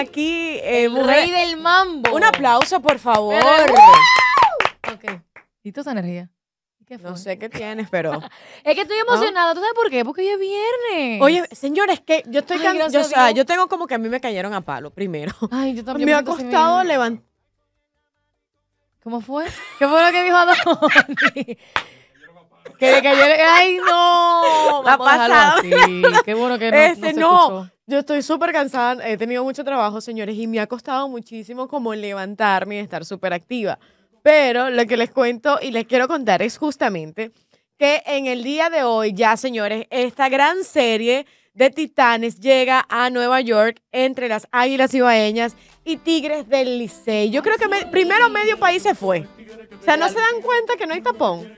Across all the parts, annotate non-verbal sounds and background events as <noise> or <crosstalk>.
aquí. Eh, el rey del mambo. Un aplauso, por favor. Uh, ok. ¿Y energía? No sé qué tienes, pero. <laughs> es que estoy emocionada. ¿Tú sabes por qué? Porque hoy es viernes. Oye, señores, que yo estoy. yo, tengo como que a mí me cayeron a palo primero. Ay, yo también. <laughs> Me, he ha costado levantar. ¿Cómo fue? ¿Qué fue lo que dijo <laughs> que le cayó. ¡Ay, no! La pasada. Qué bueno que no. Este, no yo estoy súper cansada, he tenido mucho trabajo, señores, y me ha costado muchísimo como levantarme y estar súper activa. Pero lo que les cuento y les quiero contar es justamente que en el día de hoy, ya señores, esta gran serie de Titanes llega a Nueva York entre las Águilas Ibaeñas y Tigres del Licey. Yo creo que primero medio país se fue. O sea, no se dan cuenta que no hay tapón.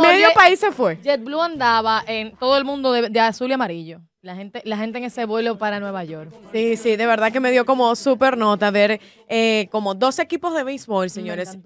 Medio país se fue. JetBlue andaba en todo el mundo de, azul y amarillo. La gente, la gente en ese vuelo para Nueva York. Sí, sí, de verdad que me dio como súper nota ver eh, como dos equipos de béisbol, señores.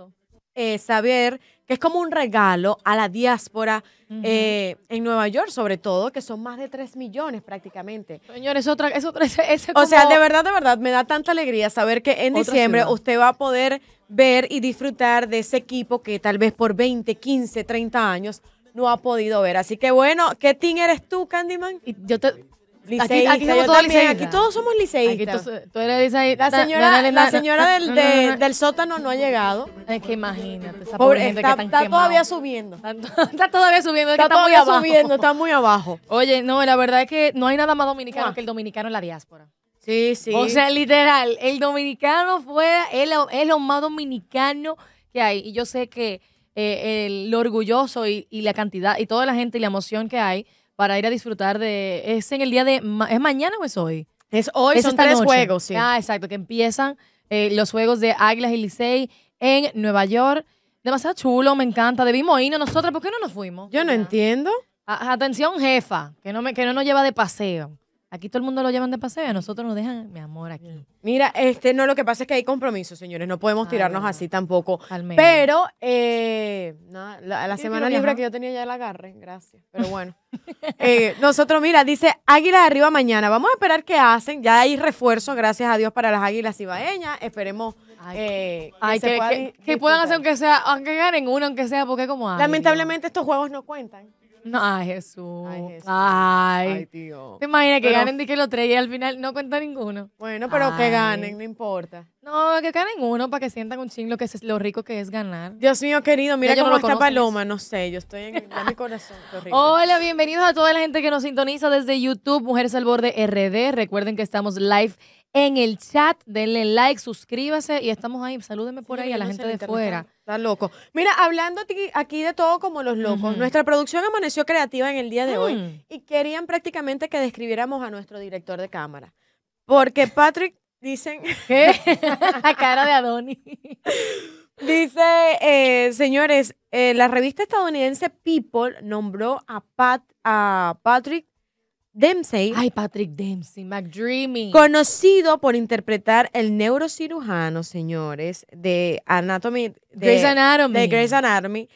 saber que es como un regalo a la diáspora eh, en Nueva York, sobre todo, que son más de 3 millones prácticamente. Señores, otra, es <laughs> O sea, de verdad, de verdad, me da tanta alegría saber que en diciembre usted va a poder ver y disfrutar de ese equipo que tal vez por 20, 15, 30 años no ha podido ver. Así que bueno, ¿qué team eres tú, Candyman? Y yo te, aquí, todos somos liceístas. La señora, del, sótano no ha llegado. Es que imagínate, <laughs> está, todavía subiendo. Está, todavía subiendo, está, muy abajo. subiendo, está muy abajo. Oye, no, la verdad es que no hay nada más dominicano que el dominicano en la diáspora. Sí, sí. O sea, literal, el dominicano fue, es lo más dominicano que hay. Y yo sé que eh, lo orgulloso y la cantidad y toda la gente y la emoción que hay para ir a disfrutar de. ¿Es en el día de. ¿Es mañana o es hoy? Es hoy, son tres juegos, sí. Ah, exacto, que empiezan eh, los juegos de Águilas y Licey en Nueva York. Demasiado chulo, me encanta. Debimos irnos nosotras, ¿por qué no nos fuimos? Yo no entiendo. atención, jefa, que no, me, que no nos lleva de paseo. Aquí todo el mundo lo llevan de paseo a nosotros nos dejan, mi amor, aquí. Mira, este, no, lo que pasa es que hay compromisos, señores. No podemos ah, tirarnos así tampoco. menos. Pero, eh, la, semana libre que yo tenía ya la agarre, gracias. Pero bueno. <laughs> Eh, nosotros, mira, dice Águilas arriba mañana. Vamos a esperar qué hacen. Ya hay refuerzo, gracias a Dios, para las Águilas ibaeñas. Esperemos eh, que, puedan hacer aunque sea, aunque ganen uno, aunque sea, porque como Lamentablemente estos juegos no cuentan. No, ay, Jesús. Ay, ¿Te imaginas que ganen y que lo tres y al final no cuenta ninguno? Bueno, pero que ganen, no importa. No, que ganen uno para que sientan un chingo lo, que es, lo rico que es ganar. Dios mío, querido, mira cómo está Paloma, no sé, yo estoy en, en mi corazón. Hola, bienvenidos a toda la gente que nos sintoniza desde YouTube, Mujeres al Borde RD. Recuerden que estamos live en el chat, denle like, suscríbase y estamos ahí. Salúdenme por ahí a la gente de fuera. Está loco. Mira, hablando aquí de todo como los locos, nuestra producción amaneció creativa en el día de hoy mm. y querían prácticamente que describiéramos a nuestro director de cámara. Porque Patrick, dicen... <laughs> ¿Qué? la cara de Adonis. Dice, eh, señores, eh, la revista estadounidense People nombró a, Pat, a Patrick Dempsey. Ay, Patrick Dempsey, McDreamy. Conocido por interpretar el neurocirujano, señores, de Anatomy. De, Grey's Anatomy.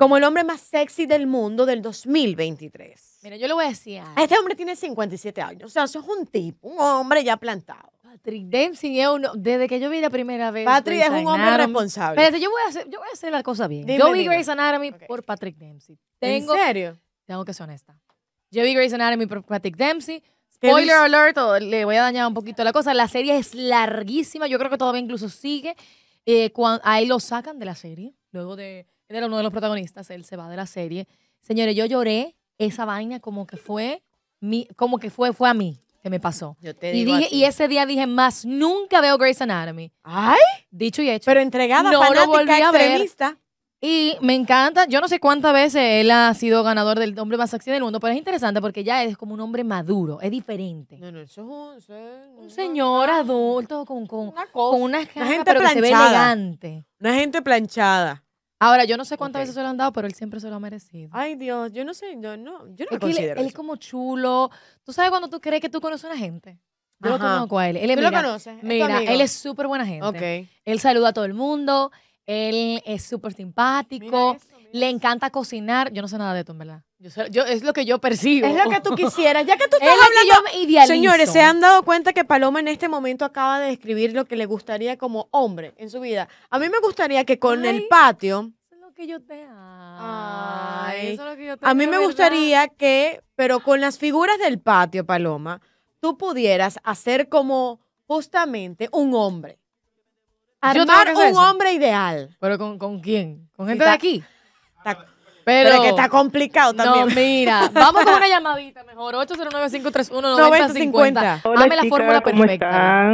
Como el hombre más sexy del mundo del 2023. Mira, yo le voy a decir Este hombre tiene 57 años. O sea, eso es un tipo, un hombre ya plantado. Patrick Dempsey es uno. Desde que yo vi la primera vez. Patrick es un hombre responsable. Espérate, yo voy a hacer, yo voy a hacer la cosa bien. yo vi Grey's Anatomy por Patrick Dempsey. ¿En serio? Tengo que ser honesta. Yo vi Grey's Anatomy por Patrick Dempsey. Spoiler alert, le voy a dañar un poquito la cosa. La serie es larguísima. Yo creo que todavía incluso sigue. Eh, ahí lo sacan de la serie. Luego de. Él era uno de los protagonistas. Él se va de la serie. Señores, yo lloré esa vaina como que fue. Mi, como que fue, fue a mí que me pasó. Yo te y, ese día dije, más nunca veo Grey's Anatomy. ¡Ay! Dicho y hecho. Pero entregada, no volví a ver. Y me encanta, yo no sé cuántas veces él ha sido ganador del hombre más sexy del mundo, pero es interesante porque ya es como un hombre maduro, es diferente. No, no, eso es un, un señor adulto con, una, cosa, gente pero que se ve elegante. Una gente planchada. Ahora, yo no sé cuántas veces se lo han dado, pero él siempre se lo ha merecido. Ay, Dios, yo no sé, yo no, yo no es Él, es como chulo. ¿Tú sabes cuando tú crees que tú conoces a una gente? Yo no lo conozco a él. él es, ¿Tú él es súper buena gente. Él saluda a todo el mundo él es súper simpático, le encanta cocinar. Yo no sé nada de esto, en verdad. Yo, es lo que yo percibo. Es lo que tú <laughs> quisieras. Ya que tú estás hablando. Señores, se han dado cuenta que Paloma en este momento acaba de describir lo que le gustaría como hombre en su vida. A mí me gustaría que con el patio eso es lo que yo te A mí me gustaría que, pero con las figuras del patio, Paloma, tú pudieras hacer como justamente un hombre. Armar un hombre ideal. ¿Pero con, con quién? ¿Con gente de aquí? pero, pero, que está complicado también. No, mira, vamos con una <laughs> llamadita mejor. 809-531-9050. Dame la fórmula ¿cómo perfecta.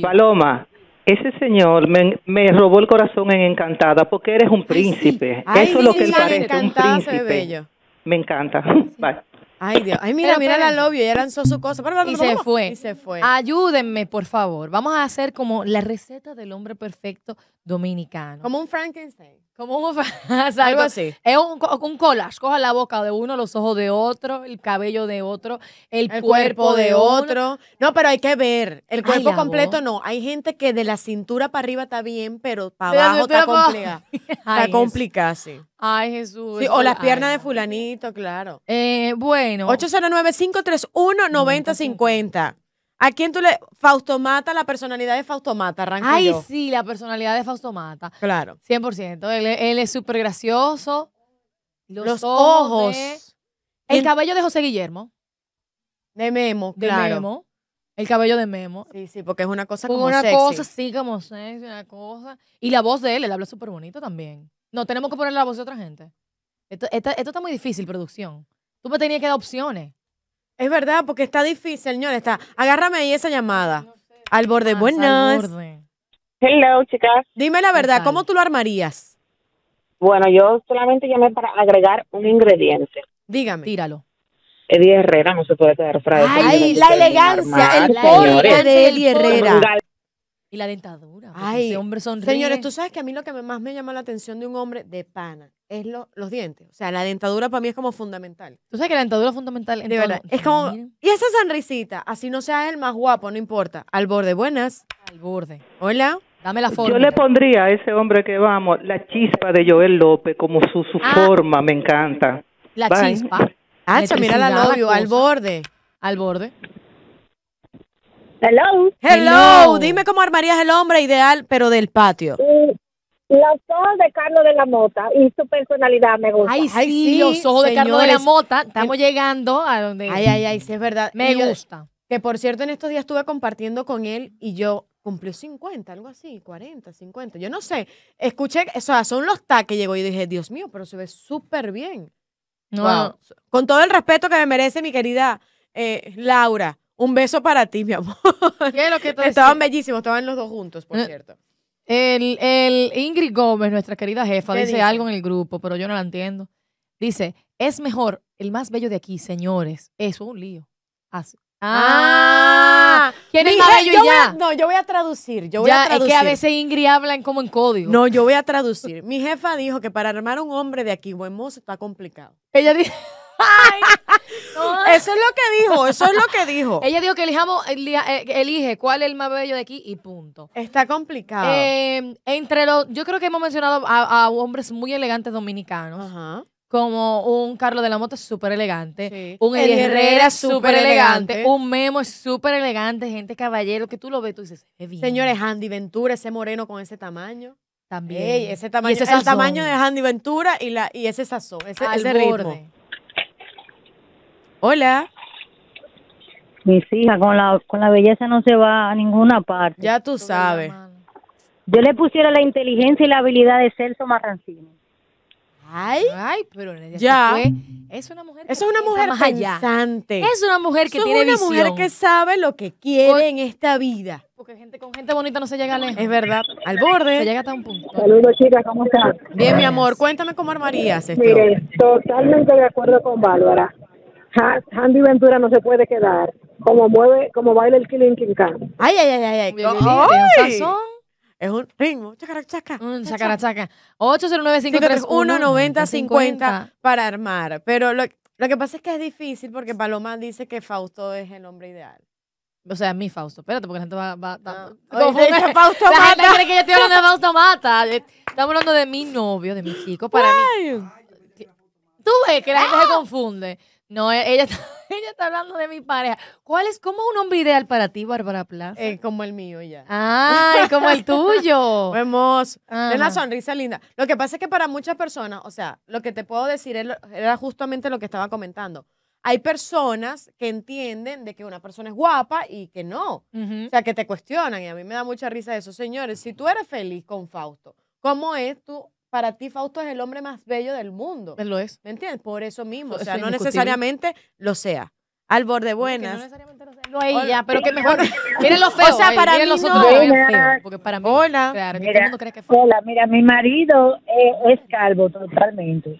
Paloma. Ese señor me, me, robó el corazón en Encantada porque eres un príncipe. eso es lo que parece un príncipe. Me encanta. Bye. Ay, Dios. Ay, mira, mira la lobby. Ella lanzó su cosa. Y se fue. Y se fue. Ayúdenme, por favor. Vamos a hacer como la receta del hombre perfecto dominicano. Como un Frankenstein. Como un <laughs> algo así. Es un, un collage. Coja la boca de uno, los ojos de otro, el cabello de otro, el, cuerpo, de, otro. No, pero hay que ver. El cuerpo completo no. Hay gente que de la cintura para arriba está bien, pero para abajo está complicada. <laughs> Está complicada, sí. Ay, Jesús. o las piernas de fulanito, claro. Eh, bueno. 809-531-9050. ¿A quién tú le.? Fausto Mata, la personalidad de Fausto Mata, Ay, sí, la personalidad de Fausto Mata. Claro. 100%. Él, él es súper gracioso. Los, ojos. El, cabello de José Guillermo. De Memo, de claro. El cabello de Memo. Sí, sí, porque es una cosa como, una cosa sí, como sexy, una cosa. Y la voz de él, él habla súper bonito también. No, tenemos que poner la voz de otra gente. Esto, esto está muy difícil, producción. Tú me tenías que dar opciones. Es verdad, porque está difícil, señor. Está. Agárrame ahí esa llamada. al borde. Ah, buenas. Hello, chicas. Dime la verdad, ¿cómo tú lo armarías? Bueno, yo solamente llamé para agregar un ingrediente. Dígame. Tíralo. Eddie Herrera no se puede quedar fuera Ay, la elegancia, el polvo de Eddie Herrera. Y la dentadura. Ay, ese hombre sonríe. Señores, tú sabes que a mí lo que más me llama la atención de un hombre de pana es los dientes. O sea, la dentadura para mí es como fundamental. Tú sabes que la dentadura es fundamental. de verdad. Es como. Y esa sonrisita, así no sea el más guapo, no importa. Al borde, buenas. Al borde. Hola. Dame la foto. Yo le pondría a ese hombre que vamos la chispa de Joel López, como su, ah. forma, me encanta. La chispa. Ah, mira la novio, al borde. Al borde. Hello. Hello. Dime cómo armarías el hombre ideal, pero del patio. Eh, los ojos de Carlos de la Mota y su personalidad me gusta. Ay, sí, los ojos de Carlos de la Mota. Eh, Estamos llegando a donde. Ay, ay, ay, sí, es verdad. Me gusta. que por cierto, en estos días estuve compartiendo con él y yo cumplió 50, algo así, 40, 50. Yo no sé. Escuché, o sea, son los taques que llegó y dije, Dios mío, pero se ve súper bien. No. Con todo el respeto que me merece mi querida eh, Laura un beso para ti, mi amor. <laughs> Estaban bellísimos, estaban los dos juntos, por cierto. El, Ingrid Gómez, nuestra querida jefa, dice, algo en el grupo, pero yo no la entiendo. Dice, es mejor el más bello de aquí, señores. Eso es un lío. Así. Ah, ah ¿quién es más bello ya? no, yo voy a traducir. Yo es que a veces Ingrid habla como en código. No, yo voy a traducir. Mi jefa dijo que para armar un hombre de aquí, buen mozo, está complicado. Ella dice, <laughs> ¡ay! Ah. Eso es lo que dijo, eso es lo que dijo. <laughs> Ella dijo que elijamos, eh, elige cuál es el más bello de aquí y punto. Está complicado. Em, entre los, yo creo que hemos mencionado a, hombres muy elegantes dominicanos. como un Carlos de la Mota súper elegante, un Herrera súper elegante, un Memo súper elegante, gente caballero, que tú lo ves, tú dices, Señores, Andy Ventura, ese moreno con ese tamaño. También. ese tamaño, el tamaño de Andy Ventura y, la, y ese sazón, ese, es ritmo. Hola. mi hija con la, con la belleza no se va a ninguna parte. Ya tú sabes. Yo le pusiera la inteligencia y la habilidad de Celso Marrancini. Ay, pero ya. Es una mujer. es una mujer Es una mujer que tiene una mujer que sabe lo que quiere en esta vida. Porque gente con gente bonita no se llega lejos. Es verdad. Al borde. Se llega hasta un punto. Saludos, chicas. ¿Cómo están? Bien, mi amor. Cuéntame cómo armarías esto. Mire, totalmente de acuerdo con Bárbara. Handy Ventura no se puede quedar. Como mueve, como baila el Killing King Khan. Ay, ay, ay, ay. ay. un Es un ritmo. chacarachaca. Un chacara, 809 531 para armar. Pero lo, lo que pasa es que es difícil porque Paloma dice que Fausto es el hombre ideal. O sea, mi Fausto. Espérate, porque la gente va. va, Confunde Fausto la Mata. gente cree que yo estoy hablando de Fausto Mata. Estamos hablando de mi novio, de mi chico. Para mí. Tú ves que la gente se confunde. No, e, ella está, <laughs> ella está hablando de mi pareja. ¿Cuál es, cómo un hombre ideal para ti, Bárbara Plaza? Eh, como el mío ya. es como el tuyo. <laughs> Hermoso. Es la sonrisa linda. Lo que pasa es que para muchas personas, o sea, lo que te puedo decir era justamente lo que estaba comentando. Hay personas que entienden de que una persona es guapa y que no. O sea, que te cuestionan. Y a mí me da mucha risa eso. Señores, si tú eres feliz con Fausto, ¿cómo es tú para ti Fausto es el hombre más bello del mundo. Él lo es. ¿Me entiendes? Por eso mismo. o sea, no necesariamente lo sea. Al borde buenas. No necesariamente lo sea. No ella, pero que mejor. <laughs> <laughs> miren los feos. O sea, para mí porque para mí, hola. Claro, mira, mundo que Hola, mira, mi marido eh, es calvo totalmente.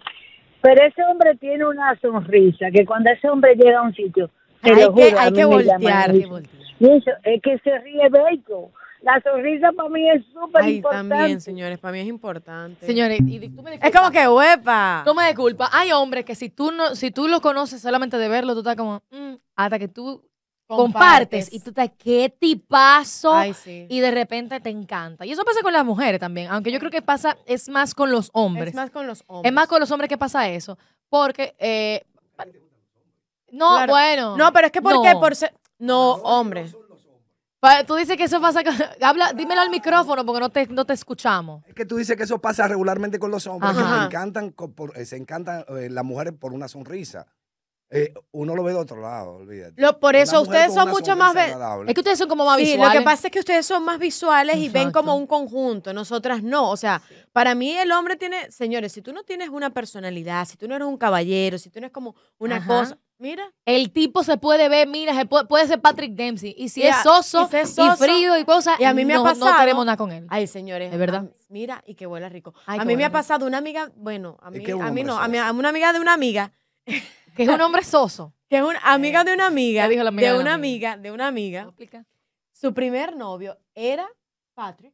Pero ese hombre tiene una sonrisa que cuando ese hombre llega a un sitio, te hay lo juro, que, hay que voltear. es que se ríe bello la sonrisa para mí es súper Ay, también, señores, para mí es importante. Señores, y tú me es como que huepa. Tú me disculpas. Hay hombres que si tú no, si tú lo conoces solamente de verlo, tú estás como, mm", hasta que tú compartes, y tú estás, qué tipazo Ay, y de repente te encanta. Y eso pasa con las mujeres también, aunque yo creo que pasa, es más con los hombres. Es más con los hombres. Es más con los hombres que pasa eso. Porque, eh, no, bueno. No, pero es que porque por ser, no, hombres. Tú dices que eso pasa. <laughs> Habla, dímelo al micrófono porque no te, no te escuchamos. Es que tú dices que eso pasa regularmente con los hombres. se encantan, eh, eh, las mujeres por una sonrisa. Eh, uno lo ve de otro lado, olvídate. por eso ustedes son mucho más. Es que ustedes son como más sí, Lo que pasa es que ustedes son más visuales y ven como un conjunto, nosotras no. O sea, para mí el hombre tiene. Señores, si tú no tienes una personalidad, si tú no eres un caballero, si tú no eres como una cosa. Mira. El tipo se puede ver, mira, puede, ser Patrick Dempsey. Y si, es, soso, y, frío y cosas, y a mí me no, ha nada con él. Ay, señores. Es verdad. mira, y que huele rico. a mí me ha pasado una amiga, bueno, a mí, a mí no, a, a, una amiga de una amiga que es un hombre soso. Que es eh, una amiga de una amiga, dijo la amiga de, una amiga. de una amiga. Su primer novio era Patrick.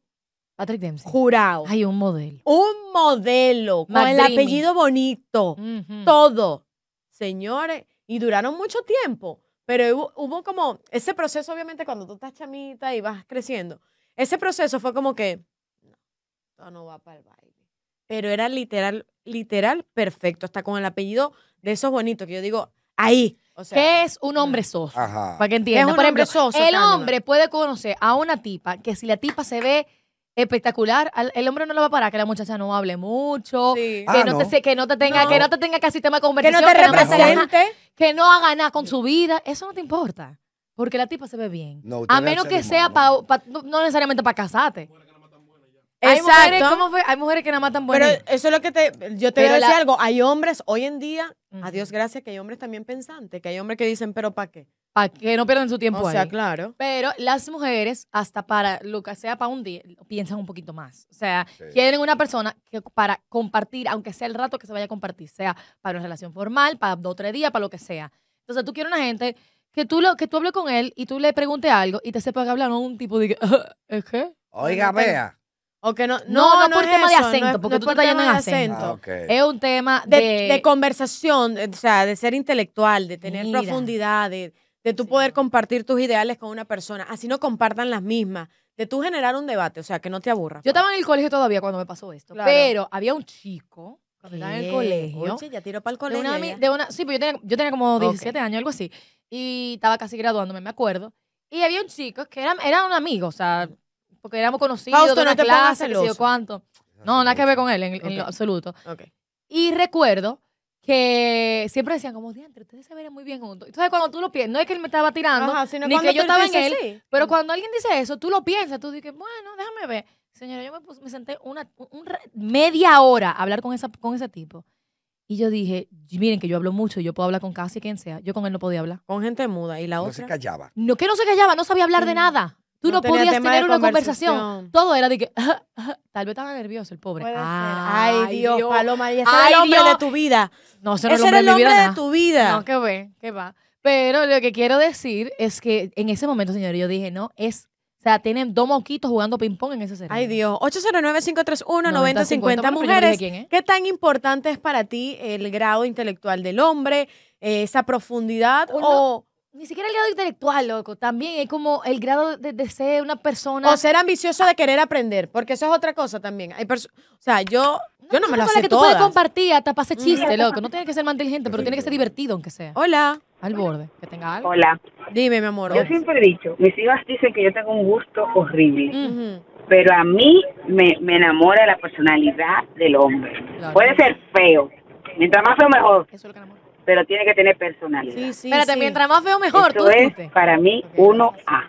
Patrick Dempsey. Jurado. Hay un modelo. Un modelo con el apellido bonito. Todo. Señores, y duraron mucho tiempo, pero hubo, como ese proceso, obviamente, cuando tú estás chamita y vas creciendo. Ese proceso fue como que, no, no va para el baile pero era literal, literal perfecto, hasta con el apellido de esos bonitos que yo digo, ahí. ¿Qué es un hombre soso? Para que entiendan. Por ejemplo, soso, el hombre puede conocer a una tipa que si la tipa se ve espectacular. El hombre no lo va a parar, que la muchacha no hable mucho, que, ah, no Te, que no te tenga, que no te tenga casi tema de conversación, que no te represente, que no, haga nada con su vida. Eso no te importa, porque la tipa se ve bien. a menos que, sea no necesariamente para casarte. Exacto. Hay mujeres, que nada más tan buenas. Pero eso es lo que te. Yo te quiero voy decir algo. Hay hombres hoy en día, a Dios gracias, que hay hombres también pensantes, que hay hombres que dicen, ¿pero para qué? Para que no pierdan su tiempo. O sea, claro. Pero las mujeres, hasta para lo que sea para un día, piensan un poquito más. O sea, quieren una persona que para compartir, aunque sea el rato que se vaya a compartir, sea para una relación formal, para dos tres días, para lo que sea. Entonces, tú quieres una gente que tú, lo, que tú hables con él y tú le preguntes algo y te sepa que hablar, no un tipo de. Ah, ¿Es que? Oiga, vea que no, no, no, por tema de acento, porque tú estás yendo en acento. Ah, es un tema de, de, conversación, o sea, de ser intelectual, de tener profundidad, de, tú poder compartir tus ideales con una persona, así no compartan las mismas, de tú generar un debate, o sea, que no te aburra Yo pues. estaba en el colegio todavía cuando me pasó esto, pero había un chico cuando estaba en el colegio. ya tiró para el colegio. sí, pues yo tenía, yo tenía como 17 años, algo así, y estaba casi graduándome, me acuerdo. Y había un chico que era, era un amigo, o sea, mm porque éramos conocidos de una no clase, cuánto. No, nada que ver con él en, absoluto. Okay. Y recuerdo que siempre decían como, diantre, ustedes se ven muy bien juntos. Entonces cuando tú lo piensas, no es que él me estaba tirando, sino ni que yo estaba en él, pero cuando alguien dice eso, tú lo piensas, tú dices, bueno, déjame ver. Señora, yo me, me senté una media hora a hablar con, esa, con ese tipo. Y yo dije, miren que yo hablo mucho, yo puedo hablar con casi quien sea. Yo con él no podía hablar. Con gente muda. ¿Y la otra? No se callaba. No, que no se callaba, no sabía hablar de mm. nada. Tú no, podías tener una conversación. Todo era de que. Tal vez estaba nervioso el pobre. Ay, Dios, Paloma, ese era Ay, el hombre Dios. de tu vida. No, ese, no era el hombre, de, tu vida. No, qué ve, qué va. Pero lo que quiero decir es que en ese momento, señor, yo dije, no, es o sea, tienen dos mosquitos jugando ping-pong en ese cerebro. Ay, Dios. 809-531-9050. Mujeres, ¿qué tan importante es para ti el grado intelectual del hombre, eh, esa profundidad o ni siquiera el grado intelectual, loco. También es como el grado de, ser una persona. O ser ambicioso de querer aprender, porque eso es otra cosa también. Hay o sea, yo no, yo no me lo sé la que tú puedes compartir hasta hacer mm. chiste, loco. No tiene que ser más inteligente, pero tiene que ser divertido, aunque sea. Hola. Al borde, que tenga algo. Hola. Dime, mi amor. Yo siempre he dicho, mis hijas dicen que yo tengo un gusto horrible. Pero a mí me, me, enamora la personalidad del hombre. Puede ser feo. Mientras más feo, mejor. Eso es lo que pero tiene que tener personalidad. Sí, sí, Espérate, mientras más feo, mejor. es para mí uno A.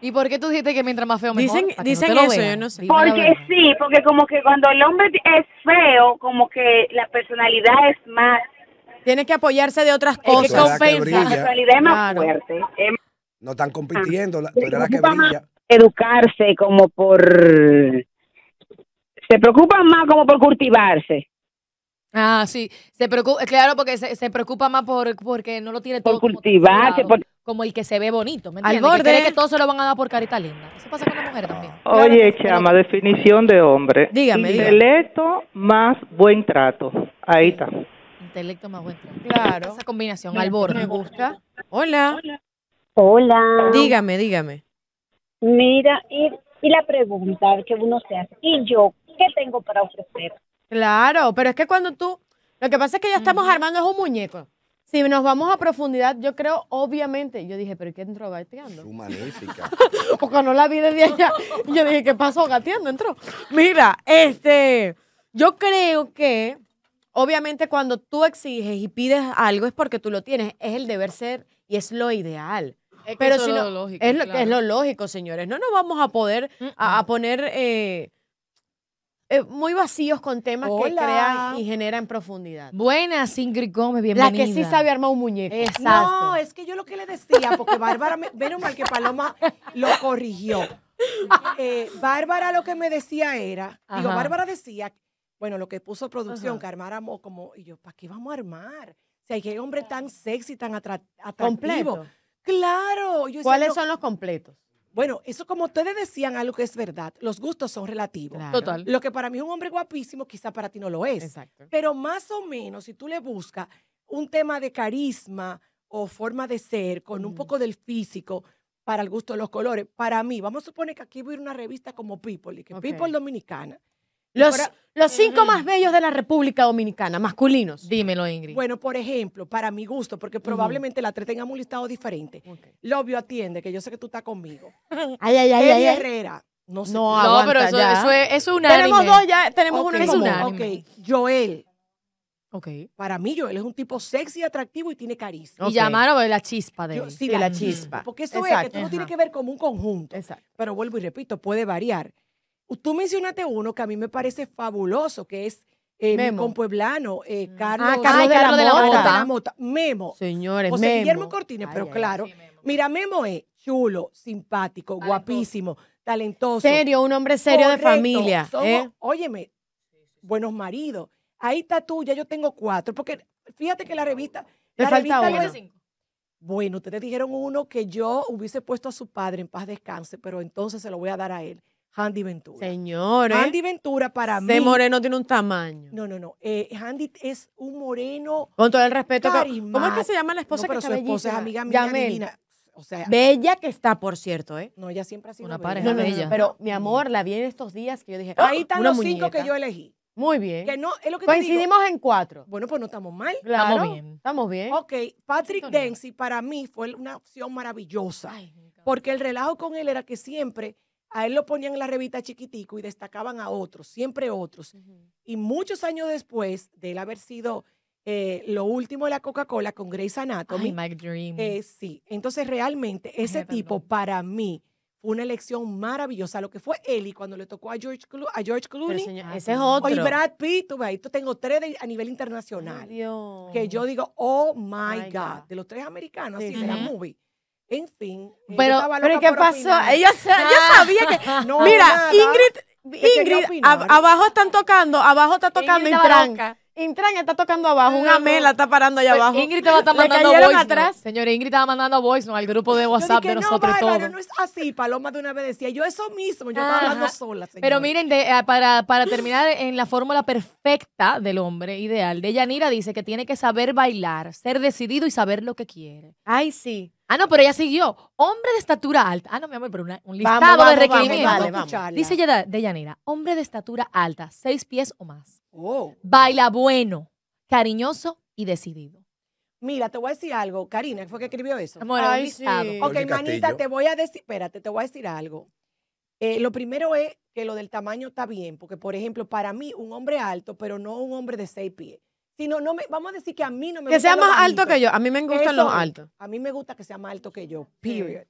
¿Y por qué tú dijiste que mientras más feo mejor? Dicen, dicen eso, yo no sé. Porque sí, porque como que cuando el hombre es feo, como que la personalidad es más... Tiene que apoyarse de otras cosas. la personalidad fuerte. No están compitiendo, la que Educarse como por... Se preocupan más como por cultivarse. Ah, sí. Se preocupa, claro, porque se, preocupa más por porque no lo tiene por todo. Cultivarse, como, como el que se ve bonito, ¿me Al Que que todo se lo van a dar por carita linda. Eso pasa con la mujer también. Oh, oye, chama, definición de hombre. Dígame. Intelecto más buen trato. Ahí está. Intelecto más buen trato. Claro. Esa combinación, al borde. Me gusta. Hola. Hola. Dígame, dígame. Mira, y, y la pregunta que uno se hace, ¿y yo qué tengo para ofrecer? Claro, pero es que cuando tú, lo que pasa es que ya estamos armando es un muñeco. Si nos vamos a profundidad, yo creo, obviamente, yo dije, pero ¿qué entró gateando? Su magnífica. <laughs> Porque no la vi desde allá. Yo dije, ¿qué pasó gateando? Entró. Mira, este, yo creo que, obviamente, cuando tú exiges y pides algo es porque tú lo tienes, es el deber ser y es lo ideal. Es pero si lo lógico. Es lo, es lo lógico, señores. No nos vamos a poder mm, A, mm. poner... Eh, eh, muy vacíos con temas que crean y en profundidad. Buenas, Ingrid Gómez, bienvenida. La que sí sabe armar un muñeco. Exacto. No, es que yo lo que le decía, porque Bárbara, menos mal que Paloma lo corrigió. Eh, Bárbara lo que me decía era, digo, Bárbara decía, bueno, lo que puso producción, que armáramos como, y yo, ¿para qué vamos a armar? si hay que hombre tan sexy, tan atractivo. Completo. Claro. ¿Cuáles son los completos? Bueno, eso como ustedes decían algo que es verdad, los gustos son relativos. Total. Lo que para mí es un hombre guapísimo, quizás para ti no lo es. Exacto. Pero más o menos, si tú le buscas un tema de carisma o forma de ser, con un mm. poco del físico, para el gusto de los colores, para mí, vamos a suponer que aquí voy a ir una revista como People, que People Dominicana. Los, cinco más bellos de la República Dominicana, masculinos. Dímelo, Ingrid. Bueno, por ejemplo, para mi gusto, porque probablemente la tres tengamos un listado diferente. Okay. Lobio atiende, que yo sé que tú estás conmigo. <laughs> ay, ay, ay, Herrera. No, pero eso, es, Tenemos dos ya, tenemos uno en común. Ok, Joel. Okay. Para mí, Joel es un tipo sexy, atractivo y tiene carisma. Y llamaron la chispa de él. sí, de la, chispa. Porque eso es que todo tiene que ver como un conjunto. Exacto. Pero vuelvo y repito, puede variar. Tú mencionaste uno que a mí me parece fabuloso, que es eh, Pueblano, compueblano, Carlos, de, la Mota. Memo. Señores, José Guillermo Cortines, pero claro. Mira, Memo es chulo, simpático, guapísimo, talentoso. Serio, un hombre serio de familia. eh. Óyeme, buenos maridos. Ahí está tú, ya yo tengo cuatro. Porque fíjate que la revista. Te la falta revista uno. Bueno, ustedes dijeron uno que yo hubiese puesto a su padre en paz descanse, pero entonces se lo voy a dar a él. Handy Ventura. Señores. ¿eh? Handy Ventura para mí. De moreno tiene un tamaño. No, no, no. Eh, Handy es un moreno. Con todo el respeto. ¿Cómo es que se llama la esposa que su esposa es amiga mía. O sea, bella que está, por cierto, ¿eh? No, ella siempre ha sido una pareja bella. pero mi amor, la vi en estos días que yo dije. ¡Ah! Ahí están los cinco que yo elegí. Muy bien. Que no, es lo que Coincidimos en cuatro. Bueno, pues no estamos mal. Estamos bien. Estamos bien. Ok, Patrick Denzi para mí fue una opción maravillosa. porque el relajo con él era que siempre a él lo ponían en la revista chiquitico y destacaban a otros, siempre otros. Y muchos años después de él haber sido eh, lo último de la Coca-Cola con Grey's Anatomy. Ay, my dream. Eh, sí, entonces realmente ese tipo para mí fue una elección maravillosa. Lo que fue y cuando le tocó a George, a George Clooney. Ah, ese es otro. Y Brad Pitt, tú tengo tres a nivel internacional. Que yo digo, oh my, God. de los tres americanos, sí, de la movie. En fin. Pero, ¿qué pasó? Ella, yo ah. sabía que. <laughs> mira, Ingrid, Ingrid, abajo están tocando, abajo está tocando Intran. Intran está tocando abajo, una mela está parando allá pues, abajo. Ingrid te a mandando voice Ingrid estaba mandando voice al grupo de WhatsApp de nosotros no, No es así, Paloma de una vez decía, yo eso mismo, yo estaba hablando sola, Pero miren, eh, para, terminar en la fórmula perfecta del hombre ideal, de Yanira dice que tiene que saber bailar, ser decidido y saber lo que quiere. Ay, sí. Ah, no, pero ella siguió. Hombre de estatura alta. Ah, no, mi amor, pero un listado de requerimientos. Dice ella de Llanera, hombre de estatura alta, seis pies o más. Oh. Baila bueno, cariñoso y decidido. Mira, te voy a decir algo. Karina, fue que escribió eso? Amor, Ay, listado. Ok, manita, te voy a decir, espérate, te voy a decir algo. Eh, lo primero es que lo del tamaño está bien, porque, por ejemplo, para mí, un hombre alto, pero no un hombre de seis pies si no me, vamos a decir que a mí no me que Que sea más alto que yo. A mí me gustan los altos. A mí me gusta que sea más alto que yo. Period.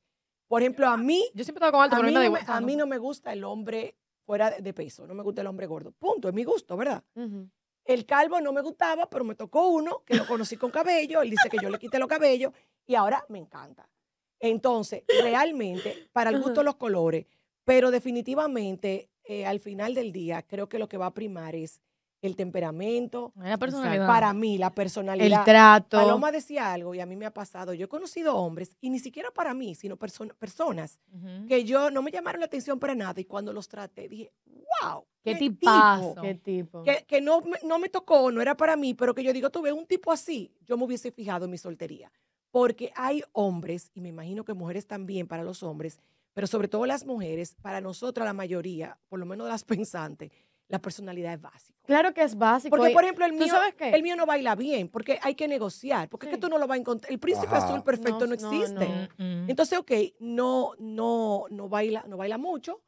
Por ejemplo, a mí. Yo siempre estaba con alto, pero mí no, me, a mí no me gusta el hombre fuera de peso. No me gusta el hombre gordo. Punto. Es mi gusto, ¿verdad? El calvo no me gustaba, pero me tocó uno que lo conocí con cabello. Él dice que yo le quité los cabellos y ahora me encanta. Entonces, realmente, para el gusto los colores, pero definitivamente, eh, al final del día, creo que lo que va a primar es el temperamento. Para mí, la personalidad. El trato. Paloma decía algo y a mí me ha pasado. Yo he conocido hombres, y ni siquiera para mí, sino personas que yo no me llamaron la atención para nada y cuando los traté dije, wow. Qué, Tipo, qué tipo. Que, no, no, me tocó, no era para mí, pero que yo digo, tuve un tipo así, yo me hubiese fijado en mi soltería. Porque hay hombres, y me imagino que mujeres también para los hombres, pero sobre todo las mujeres, para nosotras la mayoría, por lo menos las <laughs> pensantes, la personalidad es básica. Claro que es básico. Porque, por ejemplo, el mío, el mío no baila bien, porque hay que negociar, porque es que tú no lo vas a encontrar. El príncipe azul perfecto no, existe. Entonces, ok, no, no, no baila, no baila mucho,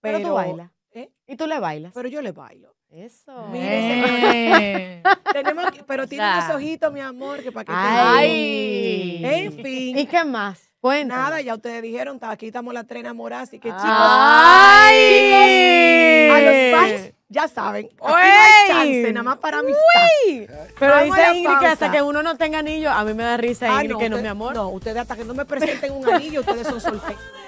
pero, pero tú bailas. ¿eh? Y tú le bailas. Pero yo le bailo. Eso. Mire, eh. <laughs> tenemos que, pero tiene esos ojitos, mi amor, que para que Ay. En fin. ¿Y qué más? Bueno. Nada, ya ustedes dijeron, aquí estamos la tres enamoradas, así que chicos. ¡Ay! A los pais, ya saben. Aquí no hay chance, nada más para amistad. Pero dice Ingrid que hasta que uno no tenga anillo, a mí me da risa, ah, Ingrid, que no, mi amor. No, ustedes hasta que no me presenten un anillo, ustedes son solteros.